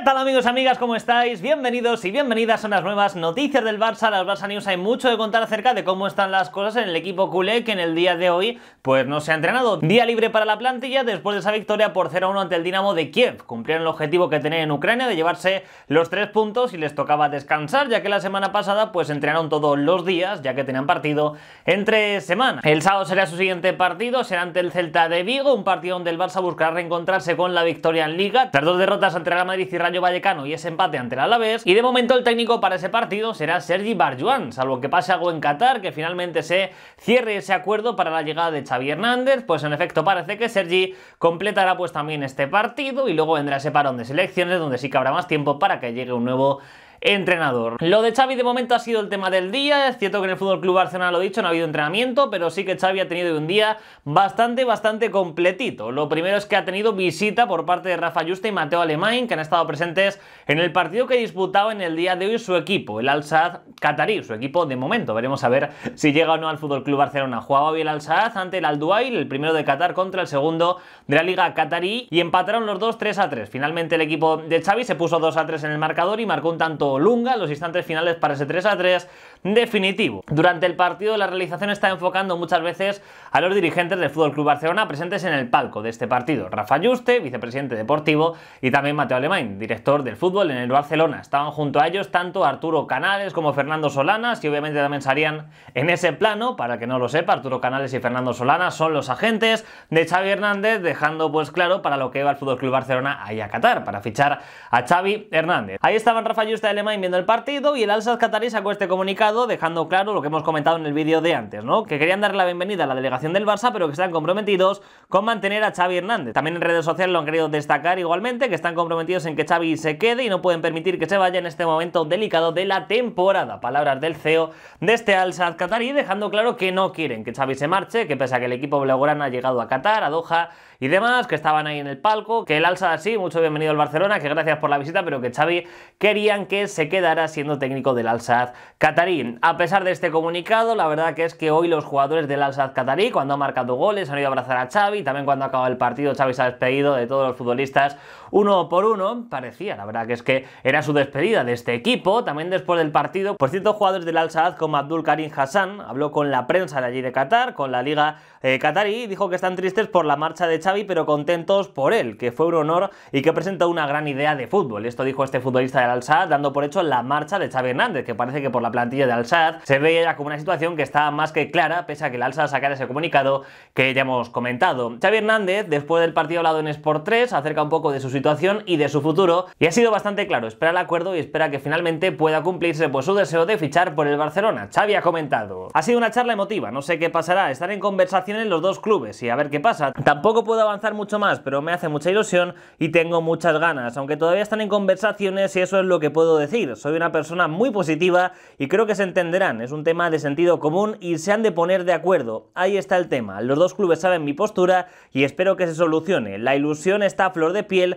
¿Qué tal amigos, amigas? ¿Cómo estáis? Bienvenidos y bienvenidas a unas nuevas noticias del Barça, las Barça News. Hay mucho que contar acerca de cómo están las cosas en el equipo culé que en el día de hoy pues no se ha entrenado. Día libre para la plantilla después de esa victoria por 0-1 ante el Dinamo de Kiev. Cumplieron el objetivo que tenían en Ucrania de llevarse los tres puntos y les tocaba descansar ya que la semana pasada pues entrenaron todos los días ya que tenían partido entre semana. El sábado será su siguiente partido, será ante el Celta de Vigo, un partido donde el Barça buscará reencontrarse con la victoria en Liga. Tras dos derrotas ante la Madrid y Real Vallecano y ese empate ante la Alavés. Y de momento el técnico para ese partido será Sergi Barjuan, salvo que pase algo en Qatar, que finalmente se cierre ese acuerdo para la llegada de Xavi Hernández. Pues en efecto parece que Sergi completará pues también este partido y luego vendrá ese parón de selecciones donde sí que habrá más tiempo para que llegue un nuevo entrenador. Lo de Xavi de momento ha sido el tema del día, es cierto que en el FC Club Barcelona lo he dicho, no ha habido entrenamiento, pero sí que Xavi ha tenido un día bastante, bastante completito. Lo primero es que ha tenido visita por parte de Rafa Yuste y Mateo Alemán, que han estado presentes en el partido que disputaba en el día de hoy su equipo, el Al-Saad Qatarí, su equipo de momento. Veremos a ver si llega o no al FC Club Barcelona. Jugaba bien el Al-Saad ante el al el primero de Qatar contra el segundo de la Liga Qatarí, y empataron los dos 3 a 3. Finalmente el equipo de Xavi se puso 2 3 en el marcador y marcó un tanto Lunga los instantes finales para ese 3 a 3 definitivo. Durante el partido la realización está enfocando muchas veces a los dirigentes del Fútbol Club Barcelona presentes en el palco de este partido. Rafa Yuste, vicepresidente deportivo, y también Mateo Alemán, director del fútbol en el Barcelona. Estaban junto a ellos tanto Arturo Canales como Fernando Solanas y obviamente también salían en ese plano, para que no lo sepa, Arturo Canales y Fernando Solanas son los agentes de Xavi Hernández, dejando pues claro para lo que va el Fútbol Club Barcelona ahí a Qatar, para fichar a Xavi Hernández. Ahí estaban Rafa Yuste alemán viendo el partido y el Alsaz Qatarí sacó este comunicado dejando claro lo que hemos comentado en el vídeo de antes, ¿no? Que querían darle la bienvenida a la delegación del Barça, pero que están comprometidos con mantener a Xavi Hernández. También en redes sociales lo han querido destacar igualmente, que están comprometidos en que Xavi se quede y no pueden permitir que se vaya en este momento delicado de la temporada. Palabras del CEO de este Alsaz Qatarí, dejando claro que no quieren que Xavi se marche, que pese a que el equipo blaugrana ha llegado a Qatar, a Doha y demás, que estaban ahí en el palco, que el Alsaz sí, mucho bienvenido al Barcelona, que gracias por la visita, pero que Xavi querían que se quedará siendo técnico del Alsaz Catarí. A pesar de este comunicado, la verdad que es que hoy los jugadores del Alsaz Catarí, cuando han marcado goles, han ido a abrazar a Xavi, también cuando acaba el partido Xavi se ha despedido de todos los futbolistas uno por uno, parecía, la verdad que es que era su despedida de este equipo, también después del partido, por cierto, jugadores del Al-Saad como Abdul Karim Hassan, habló con la prensa de allí de Qatar, con la liga eh, qatarí, y dijo que están tristes por la marcha de Xavi, pero contentos por él, que fue un honor y que presenta una gran idea de fútbol. Esto dijo este futbolista del Al-Saad, dando por hecho la marcha de Xavi Hernández, que parece que por la plantilla de Al-Saad se veía como una situación que está más que clara, pese a que el Al-Saad sacara ese comunicado que ya hemos comentado. Xavi Hernández, después del partido hablado en Sport 3, acerca un poco de situación, y de su futuro, y ha sido bastante claro, espera el acuerdo y espera que finalmente pueda cumplirse pues, su deseo de fichar por el Barcelona. Xavi ha comentado. Ha sido una charla emotiva, no sé qué pasará, estar en conversaciones los dos clubes y a ver qué pasa. Tampoco puedo avanzar mucho más, pero me hace mucha ilusión y tengo muchas ganas, aunque todavía están en conversaciones y eso es lo que puedo decir. Soy una persona muy positiva y creo que se entenderán, es un tema de sentido común y se han de poner de acuerdo. Ahí está el tema, los dos clubes saben mi postura y espero que se solucione. La ilusión está a flor de piel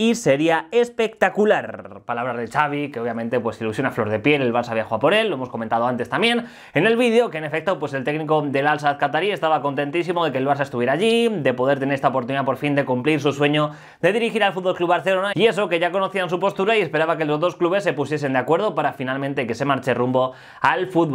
y sería espectacular. Palabras de Xavi, que obviamente pues ilusiona flor de piel, el Barça viajó a por él, lo hemos comentado antes también en el vídeo, que en efecto pues el técnico del Alsa Qatarí estaba contentísimo de que el Barça estuviera allí, de poder tener esta oportunidad por fin de cumplir su sueño de dirigir al FC Barcelona y eso que ya conocían su postura y esperaba que los dos clubes se pusiesen de acuerdo para finalmente que se marche rumbo al FC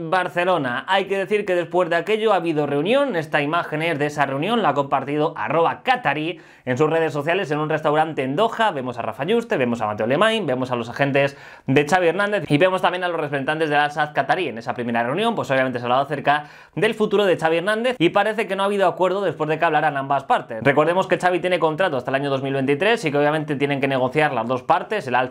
Barcelona. Hay que decir que después de aquello ha habido reunión, esta imagen es de esa reunión, la ha compartido arroba Qatarí en sus redes sociales en un restaurante en Doha, vemos a Rafa Juste, vemos a Mateo Lemain, vemos a los agentes de Xavi Hernández y vemos también a los representantes del al catarí Qatarí. En esa primera reunión, pues obviamente se ha hablado acerca del futuro de Xavi Hernández y parece que no ha habido acuerdo después de que hablaran ambas partes. Recordemos que Xavi tiene contrato hasta el año 2023 y que obviamente tienen que negociar las dos partes, el al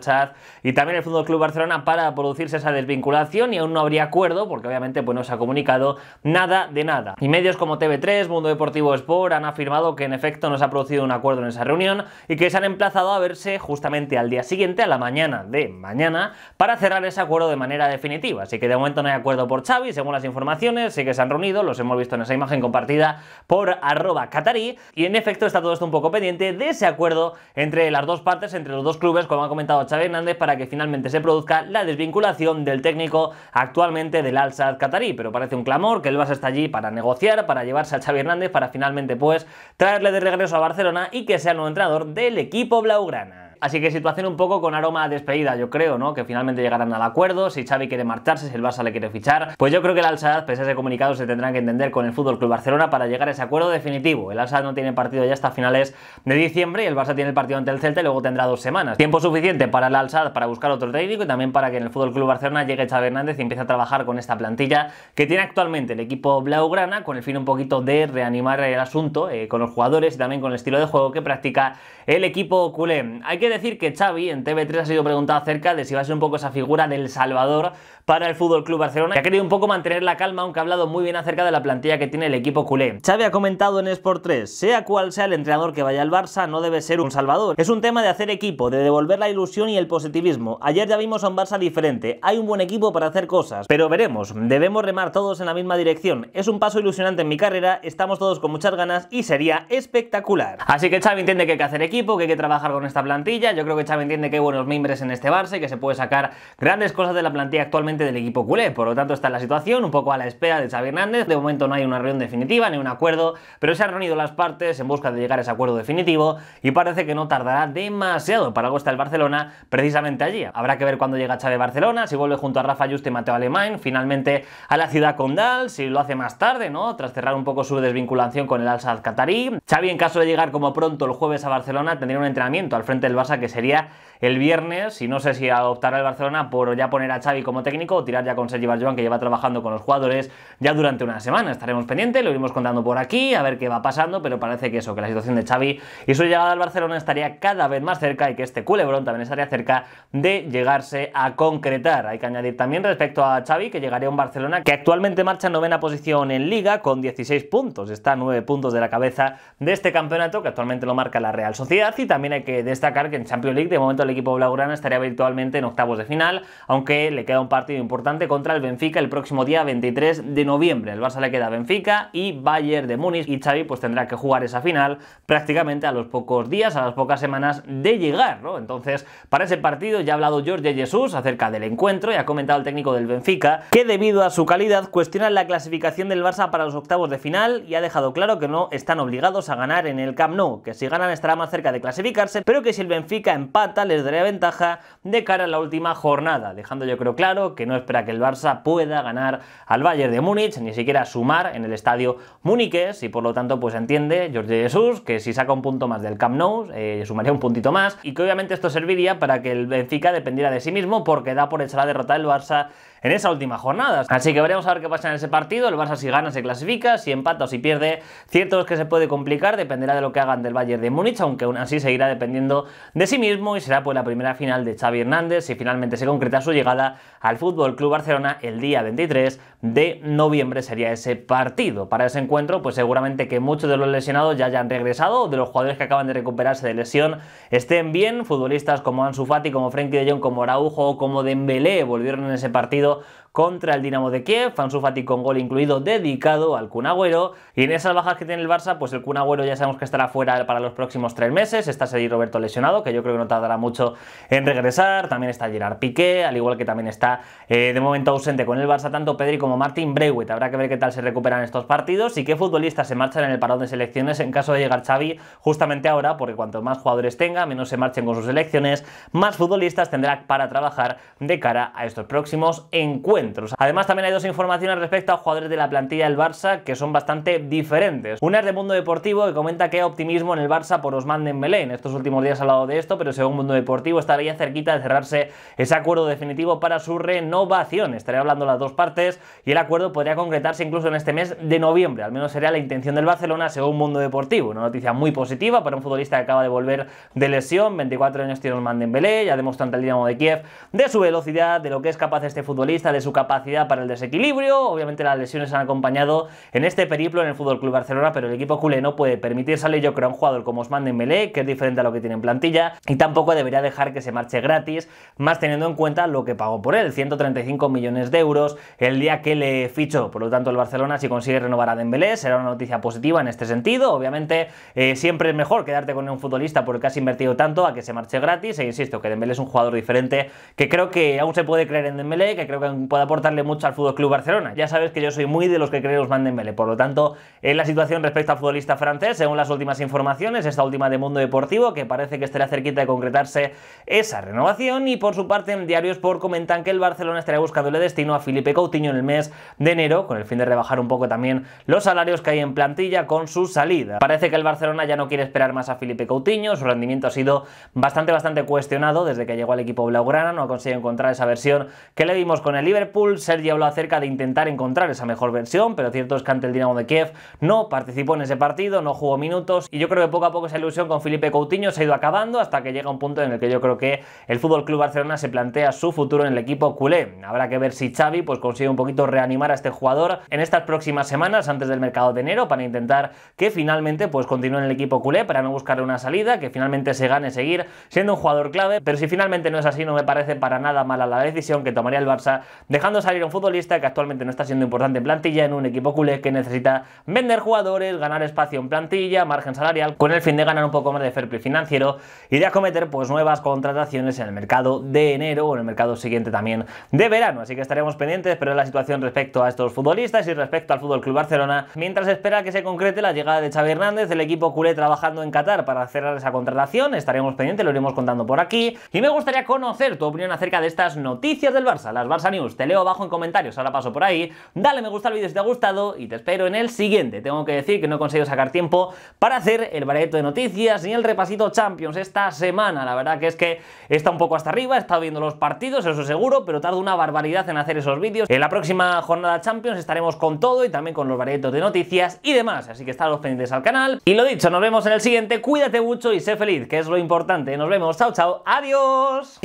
y también el Fútbol Club Barcelona para producirse esa desvinculación y aún no habría acuerdo porque obviamente pues no se ha comunicado nada de nada. Y medios como TV3, Mundo Deportivo Sport han afirmado que en efecto no se ha producido un acuerdo en esa reunión y que se han emplazado a verse justamente al día siguiente, a la mañana de mañana, para cerrar ese acuerdo de manera definitiva. Así que de momento no hay acuerdo por Xavi, según las informaciones, sí que se han reunido, los hemos visto en esa imagen compartida por arroba y en efecto está todo esto un poco pendiente de ese acuerdo entre las dos partes, entre los dos clubes, como ha comentado Xavi Hernández, para que finalmente se produzca la desvinculación del técnico actualmente del Al-Sadd catarí. Pero parece un clamor que el Barça está allí para negociar, para llevarse a Xavi Hernández, para finalmente pues traerle de regreso a Barcelona y que sea el nuevo entrenador del equipo Pobla Blaugrana. Así que situación un poco con aroma despedida, yo creo, ¿no? Que finalmente llegarán al acuerdo, si Xavi quiere marcharse, si el Barça le quiere fichar, pues yo creo que el Alzad pese a ese comunicado, se tendrán que entender con el Fútbol Club Barcelona para llegar a ese acuerdo definitivo. El Alsad no tiene partido ya hasta finales de diciembre y el Barça tiene el partido ante el Celta y luego tendrá dos semanas. Tiempo suficiente para el Alsad para buscar otro técnico y también para que en el Fútbol Club Barcelona llegue Xavi Hernández y empiece a trabajar con esta plantilla que tiene actualmente el equipo blaugrana con el fin un poquito de reanimar el asunto eh, con los jugadores y también con el estilo de juego que practica el equipo culé. Hay que decir que Xavi en TV3 ha sido preguntado acerca de si va a ser un poco esa figura del Salvador para el Fútbol Club Barcelona, que ha querido un poco mantener la calma, aunque ha hablado muy bien acerca de la plantilla que tiene el equipo culé. Xavi ha comentado en Sport 3, sea cual sea el entrenador que vaya al Barça, no debe ser un Salvador. Es un tema de hacer equipo, de devolver la ilusión y el positivismo. Ayer ya vimos a un Barça diferente, hay un buen equipo para hacer cosas, pero veremos, debemos remar todos en la misma dirección. Es un paso ilusionante en mi carrera, estamos todos con muchas ganas y sería espectacular. Así que Xavi entiende que hay que hacer equipo, que hay que trabajar con esta plantilla, yo creo que Xavi entiende que hay buenos mimbres en este Barça y que se puede sacar grandes cosas de la plantilla actualmente del equipo culé. Por lo tanto, está la situación un poco a la espera de Xavi Hernández. De momento no hay una reunión definitiva ni un acuerdo, pero se han reunido las partes en busca de llegar a ese acuerdo definitivo y parece que no tardará demasiado. Para algo está el Barcelona precisamente allí. Habrá que ver cuándo llega Xavi Barcelona, si vuelve junto a Rafa Juste y Mateo Alemán finalmente a la ciudad condal, si lo hace más tarde, ¿no? Tras cerrar un poco su desvinculación con el Al-Sadd Qatarí. Xavi en caso de llegar como pronto el jueves a Barcelona tendría un entrenamiento al frente del Barcelona que sería el viernes, y no sé si optará el Barcelona por ya poner a Xavi como técnico o tirar ya con Sergio Joan, que lleva trabajando con los jugadores ya durante una semana. Estaremos pendientes, lo iremos contando por aquí, a ver qué va pasando, pero parece que eso, que la situación de Xavi y su llegada al Barcelona estaría cada vez más cerca y que este culebrón también estaría cerca de llegarse a concretar. Hay que añadir también respecto a Xavi, que llegaría un Barcelona que actualmente marcha en novena posición en Liga con 16 puntos, está a 9 puntos de la cabeza de este campeonato, que actualmente lo marca la Real Sociedad, y también hay que destacar que en Champions League de momento el equipo blaugrana estaría virtualmente en octavos de final, aunque le queda un partido importante contra el Benfica el próximo día 23 de noviembre. El Barça le queda Benfica y Bayern de Múnich y Xavi pues tendrá que jugar esa final prácticamente a los pocos días, a las pocas semanas de llegar, ¿no? Entonces, para ese partido ya ha hablado Jorge Jesús acerca del encuentro y ha comentado el técnico del Benfica que debido a su calidad cuestiona la clasificación del Barça para los octavos de final y ha dejado claro que no están obligados a ganar en el Camp Nou, que si ganan estará más cerca de clasificarse, pero que si el Benfica en empata les daría ventaja de cara a la última jornada, dejando yo creo claro que no espera que el Barça pueda ganar al Bayern de Múnich, ni siquiera sumar en el estadio Múnich. y por lo tanto pues entiende Jorge Jesús que si saca un punto más del Camp Nou eh, sumaría un puntito más y que obviamente esto serviría para que el Benfica dependiera de sí mismo porque da por echar la derrota del Barça en esa última jornada. Así que veremos a ver qué pasa en ese partido. El Barça si gana se clasifica, si empata o si pierde, cierto es que se puede complicar, dependerá de lo que hagan del Bayern de Múnich, aunque aún así seguirá dependiendo de sí mismo y será pues la primera final de Xavi Hernández si finalmente se concreta su llegada al Fútbol Club Barcelona el día 23 de noviembre sería ese partido. Para ese encuentro pues seguramente que muchos de los lesionados ya hayan regresado de los jugadores que acaban de recuperarse de lesión estén bien, futbolistas como Ansu Fati, como Frenkie de Jong, como Araujo, como Dembélé volvieron en ese partido contra el Dinamo de Kiev, Ansu Fati con gol incluido dedicado al Kun y en esas bajas que tiene el Barça, pues el Kun ya sabemos que estará fuera para los próximos tres meses, está Sergi Roberto lesionado, que yo creo que no tardará mucho en regresar, también está Gerard Piqué, al igual que también está eh, de momento ausente con el Barça tanto Pedri como Martin Breuet, habrá que ver qué tal se recuperan estos partidos y qué futbolistas se marchan en el parón de selecciones en caso de llegar Xavi justamente ahora, porque cuanto más jugadores tenga, menos se marchen con sus selecciones, más futbolistas tendrá para trabajar de cara a estos próximos encuentros. Además, también hay dos informaciones respecto a jugadores de la plantilla del Barça que son bastante diferentes. Una es de Mundo Deportivo que comenta que hay optimismo en el Barça por Osman Dembélé. En estos últimos días ha hablado de esto, pero según Mundo Deportivo estaría cerquita de cerrarse ese acuerdo definitivo para su renovación. Estaría hablando las dos partes y el acuerdo podría concretarse incluso en este mes de noviembre. Al menos sería la intención del Barcelona según Mundo Deportivo. Una noticia muy positiva para un futbolista que acaba de volver de lesión. 24 años tiene Osman Dembélé, ya demostró ante el Dinamo de Kiev de su velocidad, de lo que es capaz este futbolista, de su capacidad para el desequilibrio. Obviamente las lesiones han acompañado en este periplo en el Fútbol Club Barcelona, pero el equipo culé no puede salir yo creo, a un jugador como Osman Dembélé, que es diferente a lo que tiene en plantilla, y tampoco debería dejar que se marche gratis, más teniendo en cuenta lo que pagó por él, 135 millones de euros el día que le fichó. Por lo tanto, el Barcelona si consigue renovar a Dembélé será una noticia positiva en este sentido. Obviamente, eh, siempre es mejor quedarte con un futbolista porque has invertido tanto a que se marche gratis, e insisto que Dembélé es un jugador diferente que creo que aún se puede creer en Dembélé, que creo que pueda aportarle mucho al Fútbol Club Barcelona. Ya sabes que yo soy muy de los que creen los mandembele, por lo tanto, en la situación respecto al futbolista francés, según las últimas informaciones, esta última de Mundo Deportivo, que parece que estará cerquita de concretarse esa renovación, y por su parte en diarios por comentan que el Barcelona estará buscándole destino a Felipe Coutinho en el mes de enero, con el fin de rebajar un poco también los salarios que hay en plantilla con su salida. Parece que el Barcelona ya no quiere esperar más a Felipe Coutinho, su rendimiento ha sido bastante, bastante cuestionado desde que llegó al equipo blaugrana, no ha conseguido encontrar esa versión que le dimos con el Liverpool, Pul, Sergi habló acerca de intentar encontrar esa mejor versión, pero cierto es que ante el Dinamo de Kiev no participó en ese partido, no jugó minutos y yo creo que poco a poco esa ilusión con Felipe Coutinho se ha ido acabando hasta que llega un punto en el que yo creo que el Fútbol Club Barcelona se plantea su futuro en el equipo culé. Habrá que ver si Xavi pues consigue un poquito reanimar a este jugador en estas próximas semanas antes del mercado de enero para intentar que finalmente pues continúe en el equipo culé para no buscarle una salida, que finalmente se gane seguir siendo un jugador clave, pero si finalmente no es así no me parece para nada mala la decisión que tomaría el Barça de dejando salir un futbolista que actualmente no está siendo importante en plantilla en un equipo culé que necesita vender jugadores, ganar espacio en plantilla, margen salarial, con el fin de ganar un poco más de fair play financiero y de acometer pues nuevas contrataciones en el mercado de enero o en el mercado siguiente también de verano. Así que estaremos pendientes, pero es la situación respecto a estos futbolistas y respecto al Fútbol Club Barcelona, mientras espera que se concrete la llegada de Xavi Hernández, el equipo culé trabajando en Qatar para cerrar esa contratación, estaremos pendientes, lo iremos contando por aquí. Y me gustaría conocer tu opinión acerca de estas noticias del Barça, las Barça News leo abajo en comentarios, ahora paso por ahí. Dale me gusta al vídeo si te ha gustado y te espero en el siguiente. Tengo que decir que no he conseguido sacar tiempo para hacer el bareto de noticias ni el repasito Champions esta semana. La verdad que es que está un poco hasta arriba, he estado viendo los partidos, eso seguro, pero tardo una barbaridad en hacer esos vídeos. En la próxima jornada Champions estaremos con todo y también con los baretos de noticias y demás, así que estaros pendientes al canal. Y lo dicho, nos vemos en el siguiente, cuídate mucho y sé feliz, que es lo importante. Nos vemos, chao, chao, adiós.